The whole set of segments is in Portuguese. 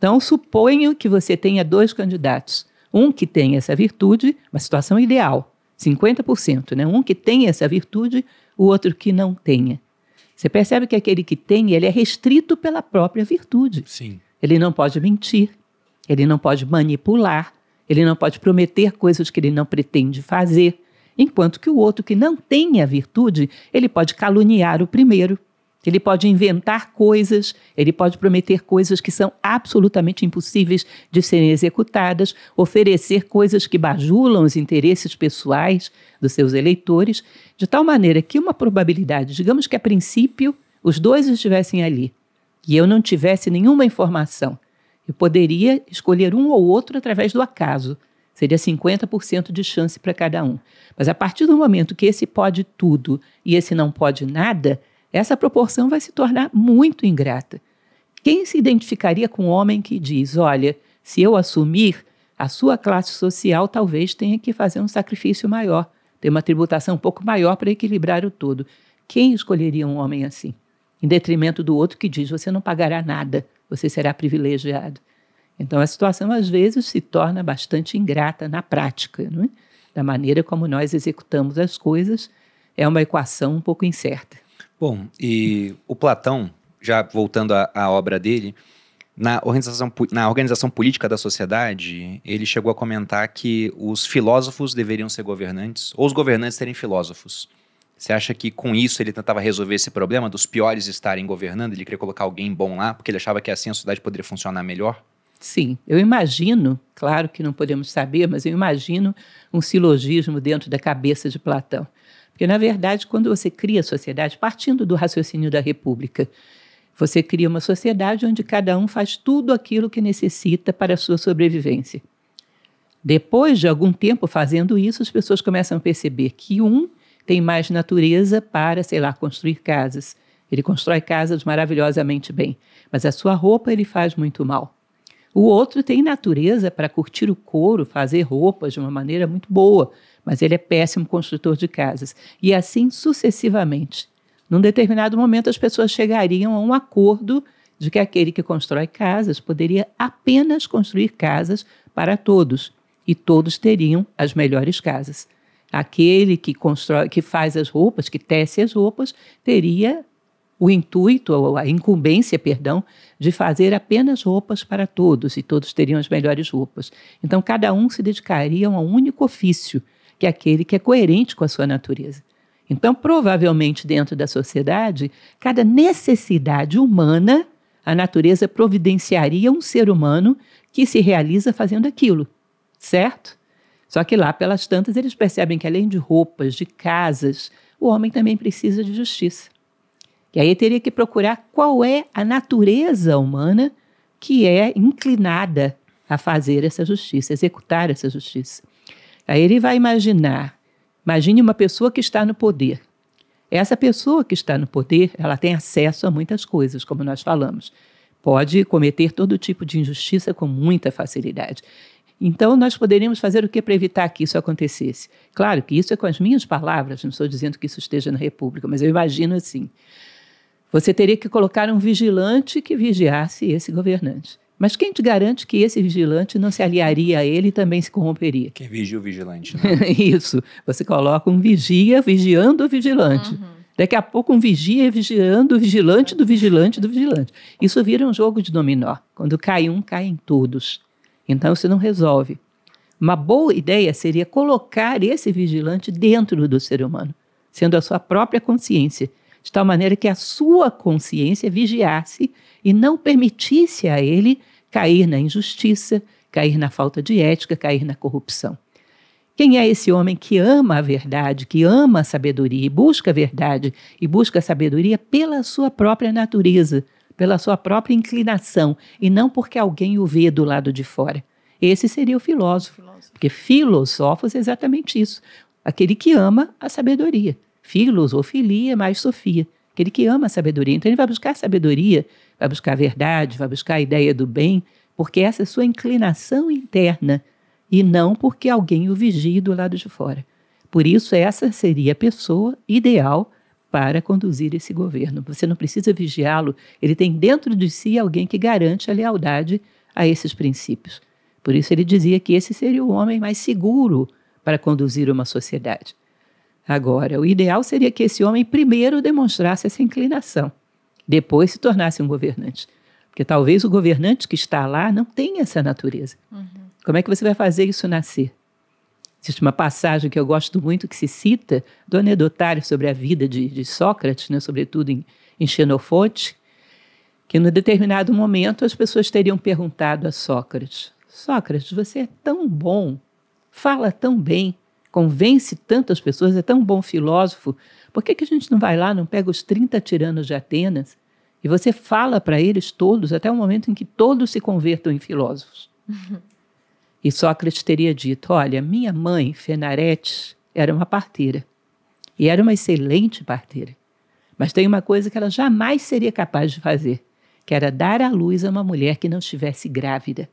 Então, suponho que você tenha dois candidatos. Um que tem essa virtude, uma situação ideal, 50%, né? Um que tem essa virtude, o outro que não tenha. Você percebe que aquele que tem, ele é restrito pela própria virtude. Sim. Ele não pode mentir, ele não pode manipular, ele não pode prometer coisas que ele não pretende fazer, enquanto que o outro que não tem a virtude, ele pode caluniar o primeiro, ele pode inventar coisas, ele pode prometer coisas que são absolutamente impossíveis de serem executadas, oferecer coisas que bajulam os interesses pessoais dos seus eleitores, de tal maneira que uma probabilidade, digamos que a princípio os dois estivessem ali e eu não tivesse nenhuma informação, eu poderia escolher um ou outro através do acaso. Seria 50% de chance para cada um. Mas a partir do momento que esse pode tudo e esse não pode nada, essa proporção vai se tornar muito ingrata. Quem se identificaria com um homem que diz: olha, se eu assumir, a sua classe social talvez tenha que fazer um sacrifício maior, ter uma tributação um pouco maior para equilibrar o todo. Quem escolheria um homem assim? Em detrimento do outro que diz: você não pagará nada, você será privilegiado. Então a situação às vezes se torna bastante ingrata na prática, não é? da maneira como nós executamos as coisas é uma equação um pouco incerta. Bom, e o Platão, já voltando à, à obra dele, na organização, na organização política da sociedade, ele chegou a comentar que os filósofos deveriam ser governantes, ou os governantes serem filósofos. Você acha que com isso ele tentava resolver esse problema dos piores estarem governando? Ele queria colocar alguém bom lá, porque ele achava que assim a sociedade poderia funcionar melhor? Sim, eu imagino, claro que não podemos saber, mas eu imagino um silogismo dentro da cabeça de Platão. Porque, na verdade, quando você cria a sociedade, partindo do raciocínio da República, você cria uma sociedade onde cada um faz tudo aquilo que necessita para a sua sobrevivência. Depois de algum tempo fazendo isso, as pessoas começam a perceber que um tem mais natureza para, sei lá, construir casas. Ele constrói casas maravilhosamente bem, mas a sua roupa ele faz muito mal. O outro tem natureza para curtir o couro, fazer roupas de uma maneira muito boa, mas ele é péssimo construtor de casas. E assim sucessivamente. Num determinado momento, as pessoas chegariam a um acordo de que aquele que constrói casas poderia apenas construir casas para todos, e todos teriam as melhores casas. Aquele que constrói, que faz as roupas, que tece as roupas, teria o intuito, ou a incumbência, perdão, de fazer apenas roupas para todos e todos teriam as melhores roupas. Então, cada um se dedicaria a um único ofício que aquele que é coerente com a sua natureza. Então, provavelmente, dentro da sociedade, cada necessidade humana, a natureza providenciaria um ser humano que se realiza fazendo aquilo, certo? Só que lá, pelas tantas, eles percebem que além de roupas, de casas, o homem também precisa de justiça. E aí teria que procurar qual é a natureza humana que é inclinada a fazer essa justiça, executar essa justiça. Aí ele vai imaginar. Imagine uma pessoa que está no poder. Essa pessoa que está no poder, ela tem acesso a muitas coisas, como nós falamos. Pode cometer todo tipo de injustiça com muita facilidade. Então, nós poderíamos fazer o que para evitar que isso acontecesse? Claro que isso é com as minhas palavras, não estou dizendo que isso esteja na República, mas eu imagino assim. Você teria que colocar um vigilante que vigiasse esse governante. Mas quem te garante que esse vigilante não se aliaria a ele e também se corromperia? Quem vigia o vigilante, né? Isso. Você coloca um vigia vigiando o vigilante. Uhum. Daqui a pouco um vigia vigiando o vigilante do vigilante do vigilante. Isso vira um jogo de dominó. Quando cai um, caem todos. Então você não resolve. Uma boa ideia seria colocar esse vigilante dentro do ser humano, sendo a sua própria consciência de tal maneira que a sua consciência vigiasse e não permitisse a ele cair na injustiça, cair na falta de ética, cair na corrupção. Quem é esse homem que ama a verdade, que ama a sabedoria e busca a verdade e busca a sabedoria pela sua própria natureza, pela sua própria inclinação e não porque alguém o vê do lado de fora? Esse seria o filósofo, porque filosófos é exatamente isso, aquele que ama a sabedoria filosofia é mais Sofia. Aquele que ama a sabedoria. Então ele vai buscar sabedoria, vai buscar a verdade, vai buscar a ideia do bem, porque essa é sua inclinação interna e não porque alguém o vigie do lado de fora. Por isso, essa seria a pessoa ideal para conduzir esse governo. Você não precisa vigiá-lo, ele tem dentro de si alguém que garante a lealdade a esses princípios. Por isso, ele dizia que esse seria o homem mais seguro para conduzir uma sociedade. Agora, o ideal seria que esse homem primeiro demonstrasse essa inclinação, depois se tornasse um governante. Porque talvez o governante que está lá não tenha essa natureza. Uhum. Como é que você vai fazer isso nascer? Existe uma passagem que eu gosto muito que se cita do anedotário sobre a vida de, de Sócrates, né, sobretudo em, em Xenofonte, que em determinado momento as pessoas teriam perguntado a Sócrates: Sócrates, você é tão bom, fala tão bem, convence tantas pessoas, é tão bom filósofo, por que, que a gente não vai lá, não pega os 30 tiranos de Atenas e você fala para eles todos, até o momento em que todos se convertam em filósofos? Uhum. E Sócrates teria dito: Olha, minha mãe, Fenaretes, era uma parteira. E era uma excelente parteira. Mas tem uma coisa que ela jamais seria capaz de fazer, que era dar à luz a uma mulher que não estivesse grávida.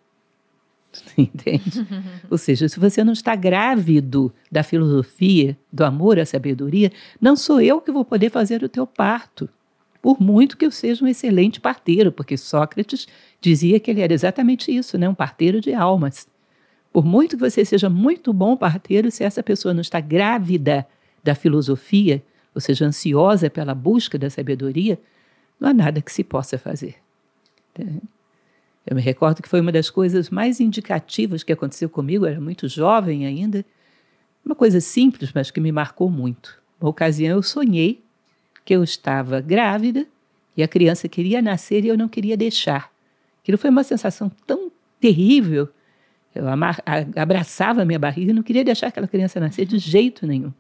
Entende? Ou seja, se você não está grávido da filosofia, do amor à sabedoria, não sou eu que vou poder fazer o teu parto. Por muito que eu seja um excelente parteiro, porque Sócrates dizia que ele era exatamente isso, né? um parteiro de almas. Por muito que você seja muito bom parteiro, se essa pessoa não está grávida da filosofia, ou seja, ansiosa pela busca da sabedoria, não há nada que se possa fazer. Tá? Eu me recordo que foi uma das coisas mais indicativas que aconteceu comigo, eu era muito jovem ainda, uma coisa simples, mas que me marcou muito. Uma ocasião eu sonhei que eu estava grávida e a criança queria nascer e eu não queria deixar. Aquilo foi uma sensação tão terrível. Eu abraçava a minha barriga e não queria deixar aquela criança nascer de jeito nenhum.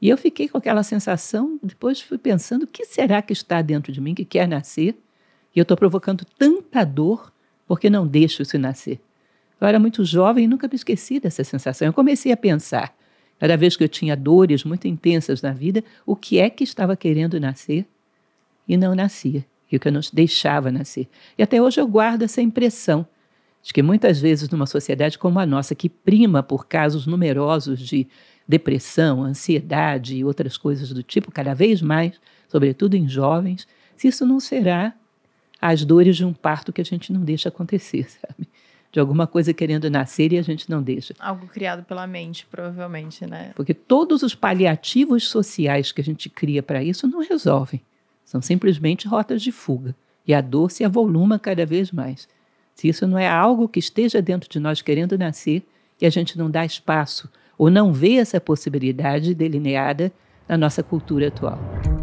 E eu fiquei com aquela sensação, depois fui pensando, o que será que está dentro de mim que quer nascer? E eu estou provocando tanta dor porque não deixo isso nascer. Eu era muito jovem e nunca me esqueci dessa sensação. Eu comecei a pensar, cada vez que eu tinha dores muito intensas na vida, o que é que estava querendo nascer e não nascia, e o que eu não deixava nascer. E até hoje eu guardo essa impressão de que muitas vezes numa sociedade como a nossa, que prima por casos numerosos de depressão, ansiedade e outras coisas do tipo, cada vez mais, sobretudo em jovens, se isso não será as dores de um parto que a gente não deixa acontecer, sabe? De alguma coisa querendo nascer e a gente não deixa. Algo criado pela mente, provavelmente, né? Porque todos os paliativos sociais que a gente cria para isso não resolvem. São simplesmente rotas de fuga. E a dor se avoluma cada vez mais. Se isso não é algo que esteja dentro de nós querendo nascer e a gente não dá espaço ou não vê essa possibilidade delineada na nossa cultura atual.